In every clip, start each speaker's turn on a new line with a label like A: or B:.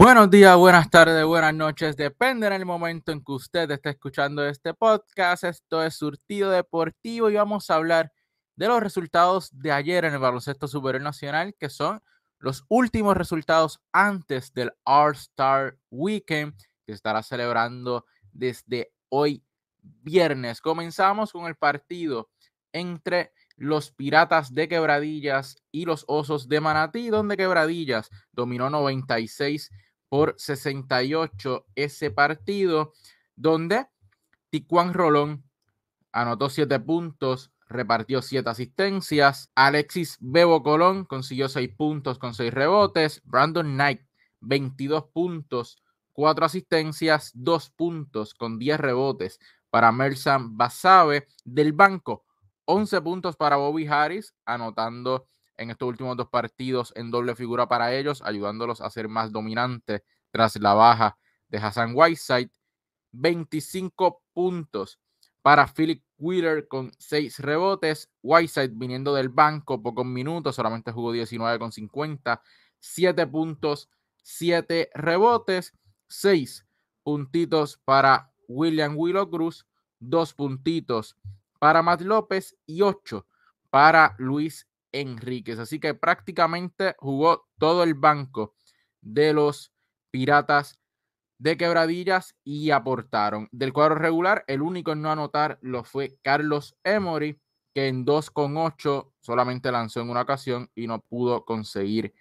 A: Buenos días, buenas tardes, buenas noches. Depende el momento en que usted esté escuchando este podcast. Esto es Surtido Deportivo y vamos a hablar de los resultados de ayer en el Baloncesto Superior Nacional, que son los últimos resultados antes del All-Star Weekend, que estará celebrando desde hoy viernes. Comenzamos con el partido entre los Piratas de Quebradillas y los Osos de Manatí, donde Quebradillas dominó 96 por 68 ese partido, donde Tiquan Rolón anotó 7 puntos, repartió 7 asistencias, Alexis Bebo Colón consiguió 6 puntos con 6 rebotes, Brandon Knight 22 puntos, 4 asistencias, 2 puntos con 10 rebotes para Mersan Basabe del banco, 11 puntos para Bobby Harris anotando en estos últimos dos partidos en doble figura para ellos, ayudándolos a ser más dominantes tras la baja de Hassan Whiteside. 25 puntos para Philip Wheeler con 6 rebotes. Whiteside viniendo del banco, pocos minutos, solamente jugó 19 con 50. 7 puntos, 7 rebotes, 6 puntitos para William Willow Cruz, 2 puntitos para Matt López y 8 para Luis Enríquez. Así que prácticamente jugó todo el banco de los Piratas de Quebradillas y aportaron. Del cuadro regular, el único en no anotar lo fue Carlos Emory, que en con 8 solamente lanzó en una ocasión y no pudo conseguir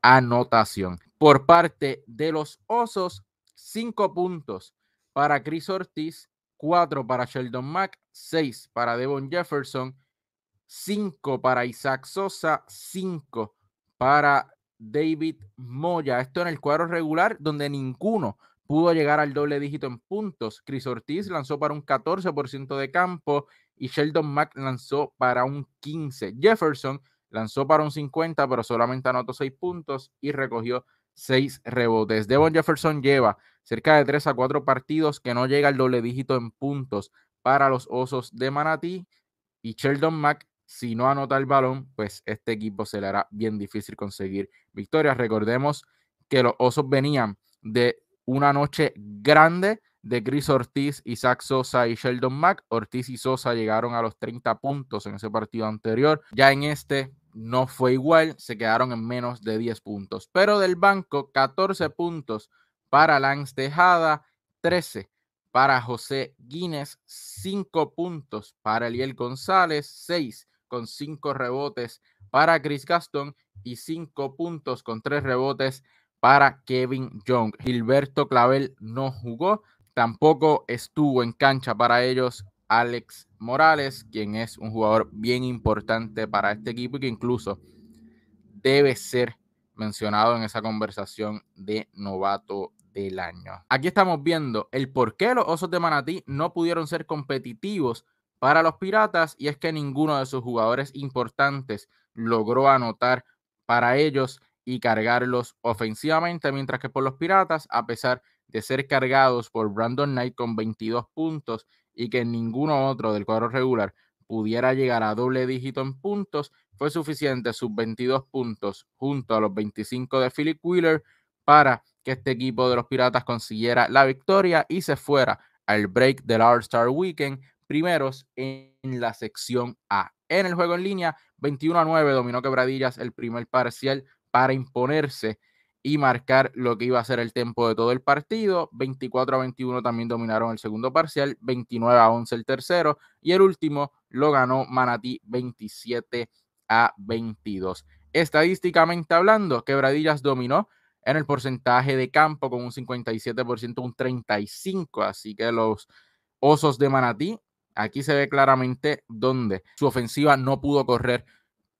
A: anotación. Por parte de los Osos, 5 puntos para Chris Ortiz, 4 para Sheldon Mack, 6 para Devon Jefferson, 5 para Isaac Sosa, 5 para David Moya. Esto en el cuadro regular, donde ninguno pudo llegar al doble dígito en puntos. Chris Ortiz lanzó para un 14% de campo y Sheldon Mack lanzó para un 15%. Jefferson lanzó para un 50%, pero solamente anotó 6 puntos y recogió 6 rebotes. Devon Jefferson lleva cerca de 3 a 4 partidos que no llega al doble dígito en puntos para los Osos de Manatí y Sheldon Mack si no anota el balón, pues este equipo se le hará bien difícil conseguir victorias. Recordemos que los Osos venían de una noche grande de Chris Ortiz, Isaac Sosa y Sheldon Mack. Ortiz y Sosa llegaron a los 30 puntos en ese partido anterior. Ya en este no fue igual, se quedaron en menos de 10 puntos. Pero del banco, 14 puntos para Lance Tejada, 13 para José Guinness, 5 puntos para Eliel González, 6 con cinco rebotes para Chris Gaston y cinco puntos con tres rebotes para Kevin Young. Gilberto Clavel no jugó, tampoco estuvo en cancha para ellos Alex Morales, quien es un jugador bien importante para este equipo y que incluso debe ser mencionado en esa conversación de novato del año. Aquí estamos viendo el por qué los Osos de Manatí no pudieron ser competitivos para los Piratas y es que ninguno de sus jugadores importantes logró anotar para ellos y cargarlos ofensivamente, mientras que por los Piratas, a pesar de ser cargados por Brandon Knight con 22 puntos y que ninguno otro del cuadro regular pudiera llegar a doble dígito en puntos, fue suficiente sus 22 puntos junto a los 25 de Philip Wheeler para que este equipo de los Piratas consiguiera la victoria y se fuera al break del All-Star Weekend primeros en, la sección A. En el juego en línea, 21 a 9 dominó Quebradillas el primer parcial para imponerse y marcar lo que iba a ser el tiempo de todo el partido. 24 a 21 también dominaron el segundo parcial, 29 a 11 el tercero y el último lo ganó Manatí 27 a 22. Estadísticamente hablando, Quebradillas dominó en el porcentaje de campo con un 57%, un 35%, así que los Osos de Manatí Aquí se ve claramente donde su ofensiva no pudo correr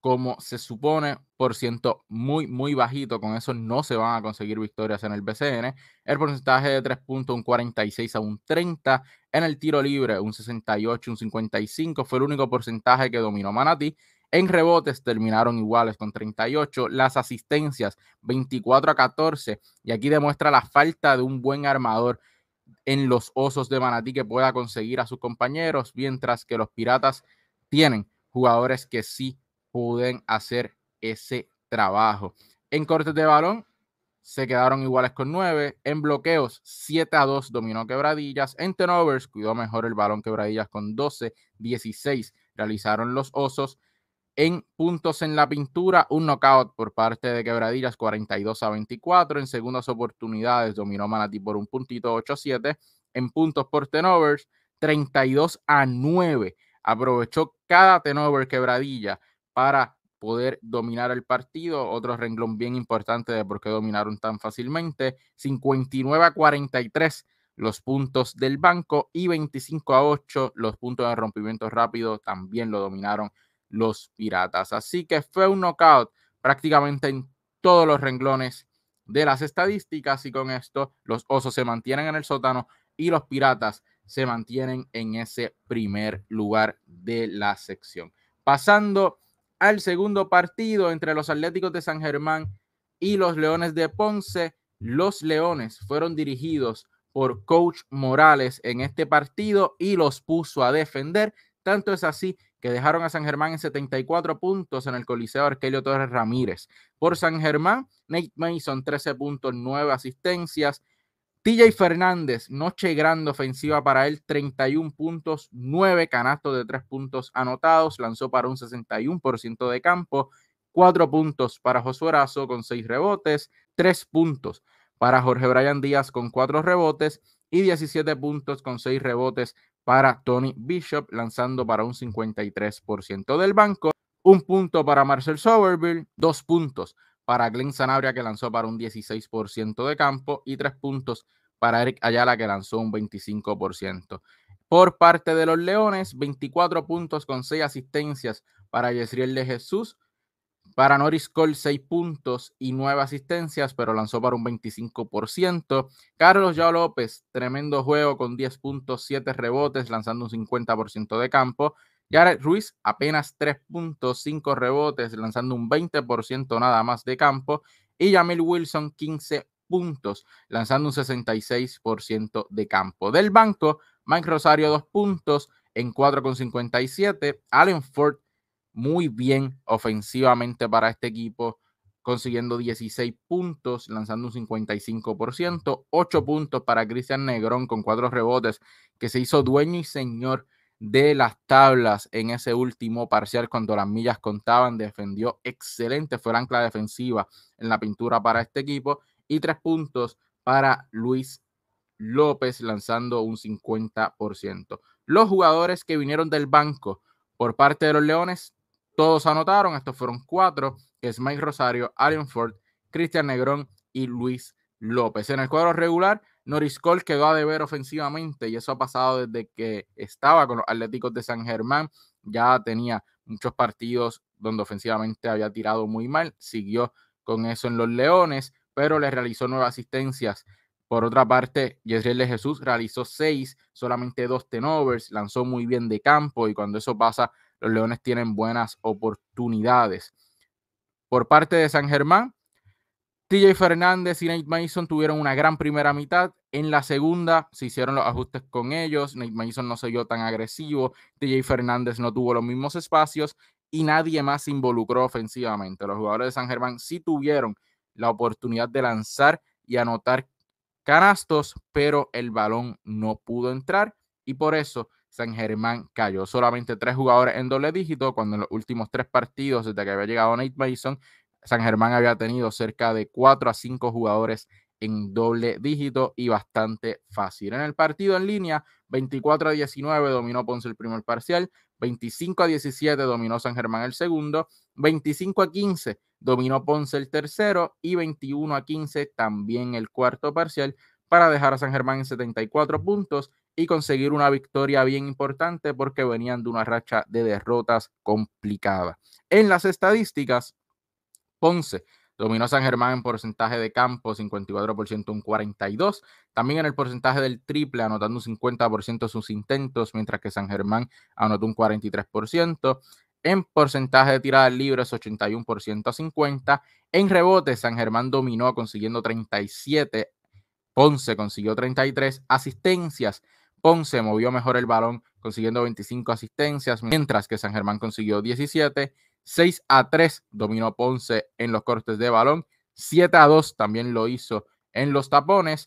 A: como se supone, por ciento muy, muy bajito. Con eso no se van a conseguir victorias en el BCN. El porcentaje de 3 puntos, un 46 a un 30. En el tiro libre, un 68, un 55. Fue el único porcentaje que dominó Manati. En rebotes terminaron iguales con 38. Las asistencias, 24 a 14. Y aquí demuestra la falta de un buen armador en los Osos de Manatí que pueda conseguir a sus compañeros, mientras que los Piratas tienen jugadores que sí pueden hacer ese trabajo. En cortes de balón se quedaron iguales con 9, en bloqueos 7 a 2 dominó Quebradillas, en turnovers cuidó mejor el balón Quebradillas con 12, 16 realizaron los Osos en puntos en la pintura, un knockout por parte de Quebradillas, 42 a 24. En segundas oportunidades, dominó Manati por un puntito, 8 a 7. En puntos por tenovers, 32 a 9. Aprovechó cada tenover Quebradilla para poder dominar el partido. Otro renglón bien importante de por qué dominaron tan fácilmente. 59 a 43 los puntos del banco y 25 a 8 los puntos de rompimiento rápido también lo dominaron los Piratas. Así que fue un knockout prácticamente en todos los renglones de las estadísticas y con esto los Osos se mantienen en el sótano y los Piratas se mantienen en ese primer lugar de la sección. Pasando al segundo partido entre los Atléticos de San Germán y los Leones de Ponce, los Leones fueron dirigidos por Coach Morales en este partido y los puso a defender. Tanto es así que dejaron a San Germán en 74 puntos en el Coliseo Arquelio Torres Ramírez. Por San Germán, Nate Mason 13 puntos, 9 asistencias. TJ Fernández, noche grande ofensiva para él, 31 puntos, 9 canastos de 3 puntos anotados, lanzó para un 61% de campo, 4 puntos para Josué arazo con 6 rebotes, 3 puntos para Jorge Brian Díaz con 4 rebotes y 17 puntos con 6 rebotes para Tony Bishop, lanzando para un 53% del banco. Un punto para Marcel soberville dos puntos para Glenn Sanabria, que lanzó para un 16% de campo, y tres puntos para Eric Ayala, que lanzó un 25%. Por parte de los Leones, 24 puntos con 6 asistencias para Yesriel de Jesús, para Norris Cole, 6 puntos y 9 asistencias, pero lanzó para un 25%. Carlos Yao López, tremendo juego con 10 puntos, 7 rebotes, lanzando un 50% de campo. Jared Ruiz, apenas 3 puntos, 5 rebotes, lanzando un 20% nada más de campo. Y Jamil Wilson, 15 puntos, lanzando un 66% de campo. Del banco, Mike Rosario, 2 puntos en 4,57. Allen Ford, muy bien ofensivamente para este equipo, consiguiendo 16 puntos, lanzando un 55%, 8 puntos para Cristian Negrón con 4 rebotes, que se hizo dueño y señor de las tablas en ese último parcial cuando las millas contaban, defendió excelente, fue el ancla defensiva en la pintura para este equipo y 3 puntos para Luis López lanzando un 50%. Los jugadores que vinieron del banco por parte de los Leones, todos anotaron, estos fueron cuatro, que es Mike Rosario, Allen Ford, Cristian Negrón y Luis López. En el cuadro regular, Norris Cole quedó a deber ofensivamente y eso ha pasado desde que estaba con los Atléticos de San Germán. Ya tenía muchos partidos donde ofensivamente había tirado muy mal, siguió con eso en los Leones, pero le realizó nueve asistencias. Por otra parte, Yesriel Jesús realizó seis, solamente dos tenovers, lanzó muy bien de campo y cuando eso pasa los Leones tienen buenas oportunidades. Por parte de San Germán, TJ Fernández y Nate Mason tuvieron una gran primera mitad. En la segunda se hicieron los ajustes con ellos. Nate Mason no se vio tan agresivo. TJ Fernández no tuvo los mismos espacios y nadie más se involucró ofensivamente. Los jugadores de San Germán sí tuvieron la oportunidad de lanzar y anotar canastos, pero el balón no pudo entrar y por eso San Germán cayó. Solamente tres jugadores en doble dígito, cuando en los últimos tres partidos, desde que había llegado Nate Mason, San Germán había tenido cerca de cuatro a cinco jugadores en doble dígito y bastante fácil. En el partido en línea, 24 a 19 dominó Ponce el primer parcial, 25 a 17 dominó San Germán el segundo, 25 a 15 dominó Ponce el tercero y 21 a 15 también el cuarto parcial para dejar a San Germán en 74 puntos y conseguir una victoria bien importante porque venían de una racha de derrotas complicada. En las estadísticas, Ponce dominó a San Germán en porcentaje de campo, 54%, un 42%. También en el porcentaje del triple, anotando un 50% de sus intentos, mientras que San Germán anotó un 43%. En porcentaje de tiradas libres, 81% a 50. En rebotes, San Germán dominó consiguiendo 37. Ponce consiguió 33. Asistencias, Ponce movió mejor el balón, consiguiendo 25 asistencias, mientras que San Germán consiguió 17. 6 a 3 dominó Ponce en los cortes de balón. 7 a 2 también lo hizo en los tapones.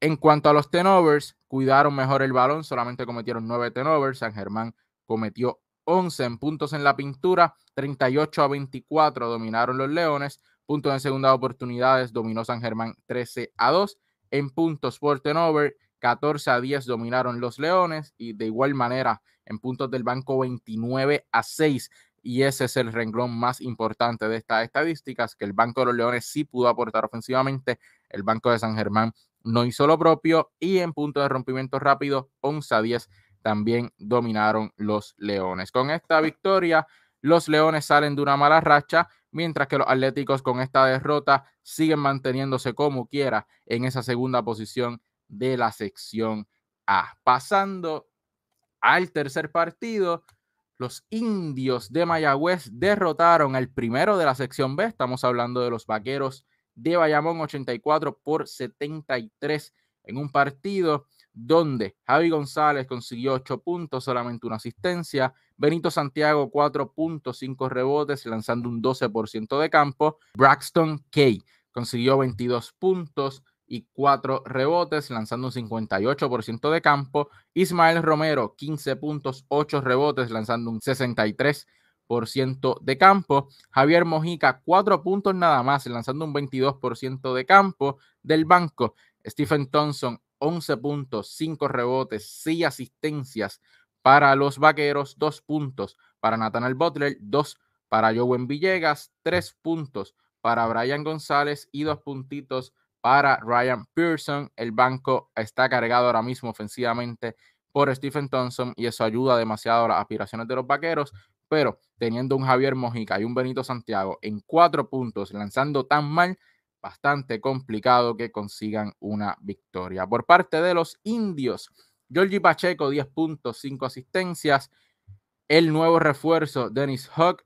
A: En cuanto a los tenovers, cuidaron mejor el balón, solamente cometieron 9 tenovers. San Germán cometió 11 en puntos en la pintura, 38 a 24 dominaron los Leones. Puntos en segunda oportunidades dominó San Germán 13 a 2. En puntos por tenover. 14 a 10 dominaron los Leones y de igual manera en puntos del banco 29 a 6. Y ese es el renglón más importante de estas estadísticas, que el Banco de los Leones sí pudo aportar ofensivamente, el Banco de San Germán no hizo lo propio y en puntos de rompimiento rápido 11 a 10 también dominaron los Leones. Con esta victoria, los Leones salen de una mala racha, mientras que los Atléticos con esta derrota siguen manteniéndose como quiera en esa segunda posición de la sección A. Pasando al tercer partido, los indios de Mayagüez derrotaron al primero de la sección B. Estamos hablando de los vaqueros de Bayamón 84 por 73 en un partido donde Javi González consiguió 8 puntos, solamente una asistencia. Benito Santiago 4.5 rebotes, lanzando un 12% de campo. Braxton Kay consiguió 22 puntos, y 4 rebotes, lanzando un 58% de campo. Ismael Romero, 15 puntos, 8 rebotes, lanzando un 63% de campo. Javier Mojica, 4 puntos nada más, lanzando un 22% de campo del banco. Stephen Thompson, 11 puntos, 5 rebotes, 6 asistencias para los Vaqueros, 2 puntos para Nathaniel Butler, 2 para Joven Villegas, 3 puntos para Brian González y 2 puntitos para Ryan Pearson. El banco está cargado ahora mismo ofensivamente por Stephen Thompson y eso ayuda demasiado a las aspiraciones de los vaqueros. Pero teniendo un Javier Mojica y un Benito Santiago en cuatro puntos lanzando tan mal, bastante complicado que consigan una victoria. Por parte de los indios, Georgie Pacheco, 10 puntos, 5 asistencias. El nuevo refuerzo, Dennis Huck,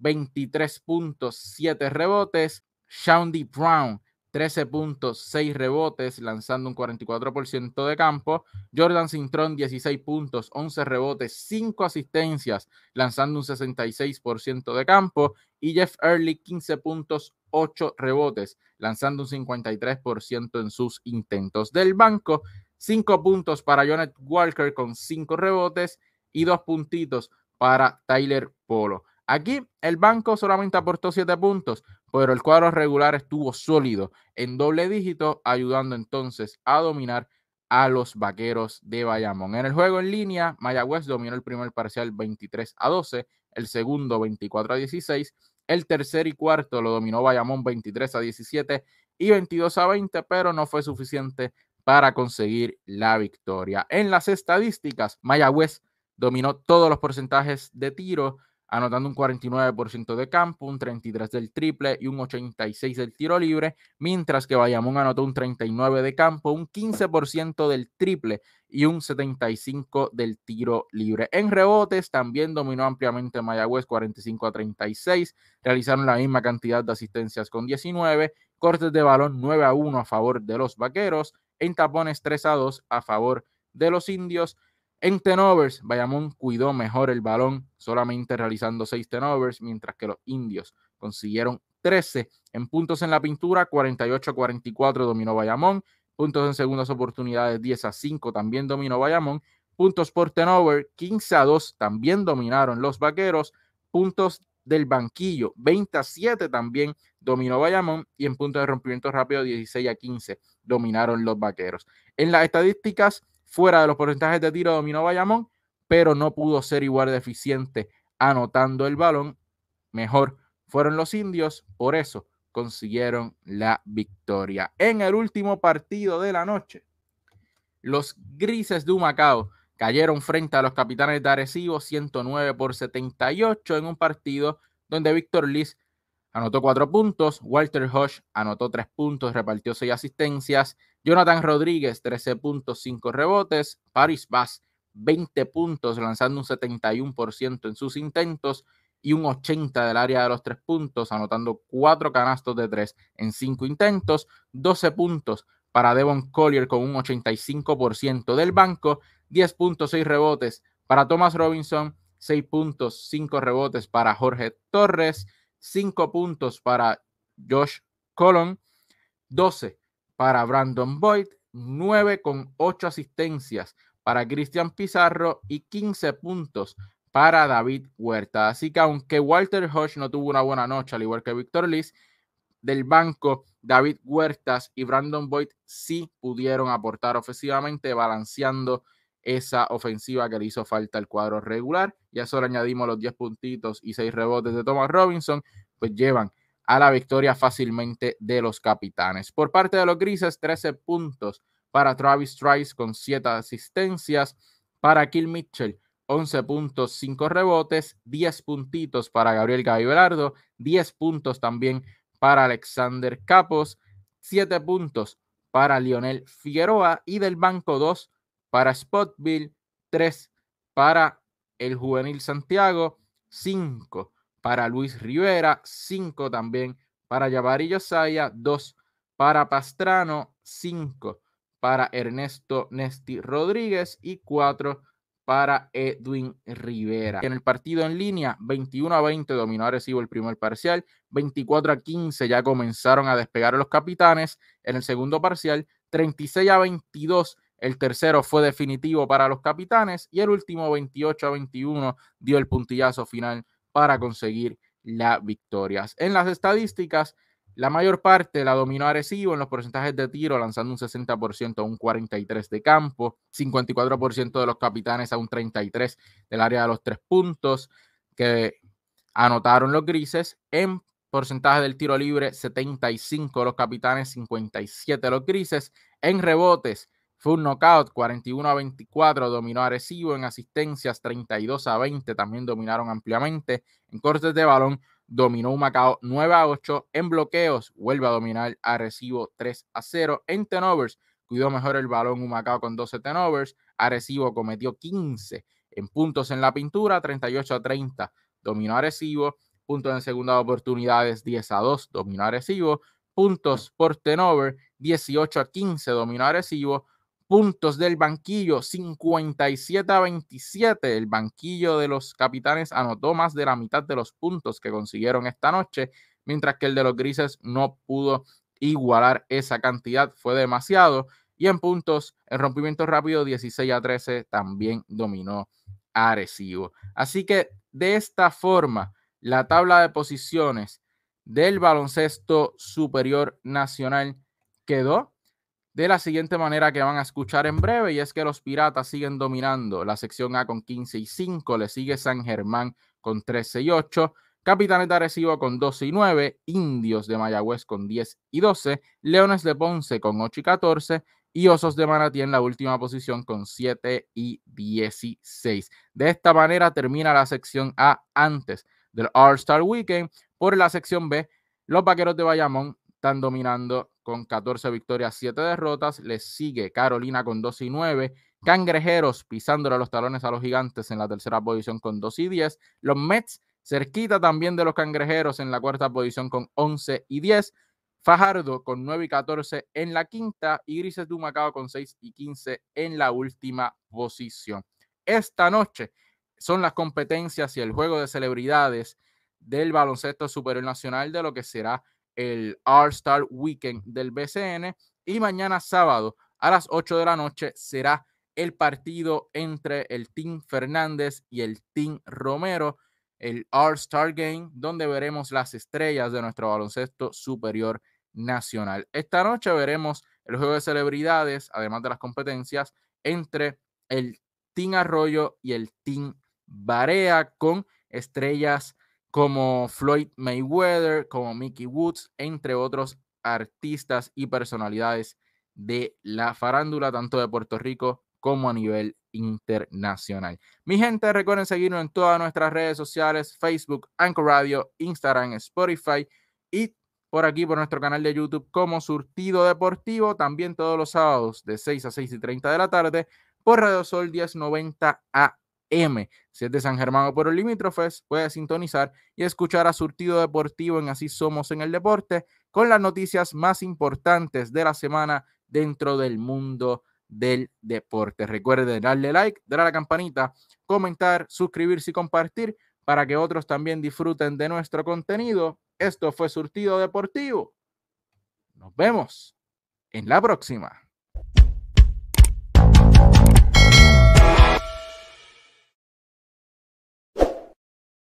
A: 23 puntos, 7 rebotes. Shaundi Brown, 13 puntos, 6 rebotes, lanzando un 44% de campo. Jordan Cintrón, 16 puntos, 11 rebotes, 5 asistencias, lanzando un 66% de campo. Y Jeff Early, 15 puntos, 8 rebotes, lanzando un 53% en sus intentos del banco. 5 puntos para Jonet Walker con 5 rebotes y 2 puntitos para Tyler Polo. Aquí el banco solamente aportó 7 puntos, pero el cuadro regular estuvo sólido en doble dígito, ayudando entonces a dominar a los vaqueros de Bayamón. En el juego en línea, Mayagüez dominó el primer parcial 23 a 12, el segundo 24 a 16, el tercer y cuarto lo dominó Bayamón 23 a 17 y 22 a 20, pero no fue suficiente para conseguir la victoria. En las estadísticas, Mayagüez dominó todos los porcentajes de tiro, anotando un 49% de campo, un 33% del triple y un 86% del tiro libre, mientras que Bayamón anotó un 39% de campo, un 15% del triple y un 75% del tiro libre. En rebotes también dominó ampliamente Mayagüez 45 a 36, realizaron la misma cantidad de asistencias con 19, cortes de balón 9 a 1 a favor de los Vaqueros, en tapones 3 a 2 a favor de los Indios en tenovers, Bayamón cuidó mejor el balón, solamente realizando seis tenovers, mientras que los indios consiguieron 13. En puntos en la pintura, 48-44 a dominó Bayamón. Puntos en segundas oportunidades, 10 a 5 también dominó Bayamón. Puntos por tenover, 15 a 2 también dominaron los vaqueros. Puntos del banquillo, 20 a 7 también dominó Bayamón. Y en puntos de rompimiento rápido, 16 a 15 dominaron los vaqueros. En las estadísticas, fuera de los porcentajes de tiro dominó Bayamón, pero no pudo ser igual de eficiente anotando el balón. Mejor fueron los indios, por eso consiguieron la victoria. En el último partido de la noche, los grises de Humacao cayeron frente a los capitanes de Arecibo 109 por 78 en un partido donde Víctor Liz anotó cuatro puntos, Walter Hodge anotó tres puntos, repartió seis asistencias, Jonathan Rodríguez 13 puntos, cinco rebotes, Paris Bass 20 puntos, lanzando un 71% en sus intentos y un 80 del área de los tres puntos, anotando cuatro canastos de tres en cinco intentos, 12 puntos para Devon Collier con un 85% del banco, puntos, seis rebotes para Thomas Robinson, 6 puntos, cinco rebotes para Jorge Torres, 5 puntos para Josh Colon, 12 para Brandon Boyd, 9 con 8 asistencias para Cristian Pizarro y 15 puntos para David Huerta. Así que aunque Walter Hodge no tuvo una buena noche, al igual que Víctor Liz, del banco David Huertas y Brandon Boyd sí pudieron aportar ofensivamente balanceando esa ofensiva que le hizo falta al cuadro regular. Ya solo añadimos los 10 puntitos y 6 rebotes de Thomas Robinson, pues llevan a la victoria fácilmente de los capitanes. Por parte de los grises, 13 puntos para Travis Trice con 7 asistencias, para Kill Mitchell 11 puntos, 5 rebotes, 10 puntitos para Gabriel Gavibelardo, 10 puntos también para Alexander Capos, 7 puntos para Lionel Figueroa y del banco 2 para Spotville, 3 para el Juvenil Santiago, 5 para Luis Rivera, 5 también para Yavari Yosaya, 2 para Pastrano, 5 para Ernesto Nesti Rodríguez y 4 para Edwin Rivera. En el partido en línea, 21 a 20 dominó recibo el primer parcial, 24 a 15 ya comenzaron a despegar a los capitanes en el segundo parcial, 36 a 22 el tercero fue definitivo para los capitanes y el último 28 a 21 dio el puntillazo final para conseguir la victoria. En las estadísticas, la mayor parte la dominó Arecibo en los porcentajes de tiro, lanzando un 60% a un 43% de campo, 54% de los capitanes a un 33% del área de los tres puntos que anotaron los grises. En porcentaje del tiro libre, 75 los capitanes, 57 los grises. En rebotes, fue un knockout 41 a 24, dominó recibo en asistencias 32 a 20, también dominaron ampliamente. En cortes de balón dominó un Macao 9 a 8, en bloqueos vuelve a dominar recibo 3 a 0, en tenovers cuidó mejor el balón un Macao con 12 tenovers, Arecibo cometió 15 en puntos en la pintura, 38 a 30, dominó recibo puntos en segunda oportunidades 10 a 2, dominó recibo puntos por tenover 18 a 15, dominó recibo puntos del banquillo, 57 a 27. El banquillo de los capitanes anotó más de la mitad de los puntos que consiguieron esta noche, mientras que el de los grises no pudo igualar esa cantidad, fue demasiado. Y en puntos, el rompimiento rápido 16 a 13 también dominó a Arecibo. Así que de esta forma, la tabla de posiciones del baloncesto superior nacional quedó de la siguiente manera que van a escuchar en breve, y es que los Piratas siguen dominando la sección A con 15 y 5, le sigue San Germán con 13 y 8, Capitanes de Arecibo con 12 y 9, Indios de Mayagüez con 10 y 12, Leones de Ponce con 8 y 14 y Osos de Manatí en la última posición con 7 y 16. De esta manera termina la sección A antes del All Star Weekend. Por la sección B, los Vaqueros de Bayamón están dominando con 14 victorias, 7 derrotas. Les sigue Carolina con 2 y 9. Cangrejeros pisándole los talones a los gigantes en la tercera posición con 2 y 10. Los Mets cerquita también de los Cangrejeros en la cuarta posición con 11 y 10. Fajardo con 9 y 14 en la quinta y Grises Dumacao con 6 y 15 en la última posición. Esta noche son las competencias y el juego de celebridades del baloncesto superior nacional de lo que será el All-Star Weekend del BCN. Y mañana sábado a las 8 de la noche será el partido entre el Team Fernández y el Team Romero, el All-Star Game, donde veremos las estrellas de nuestro baloncesto superior nacional. Esta noche veremos el juego de celebridades, además de las competencias, entre el Team Arroyo y el Team Barea con estrellas como Floyd Mayweather, como Mickey Woods, entre otros artistas y personalidades de la farándula, tanto de Puerto Rico como a nivel internacional. Mi gente, recuerden seguirnos en todas nuestras redes sociales, Facebook, Anchor Radio, Instagram, Spotify y por aquí, por nuestro canal de YouTube como Surtido Deportivo, también todos los sábados de 6 a 6 y 30 de la tarde, por Radio Sol 1090 a si es de San Germán o por los limítrofes, puede sintonizar y escuchar a Surtido Deportivo en Así Somos en el Deporte con las noticias más importantes de la semana dentro del mundo del deporte. Recuerde darle like, darle a la campanita, comentar, suscribirse y compartir para que otros también disfruten de nuestro contenido. Esto fue Surtido Deportivo. Nos vemos en la próxima.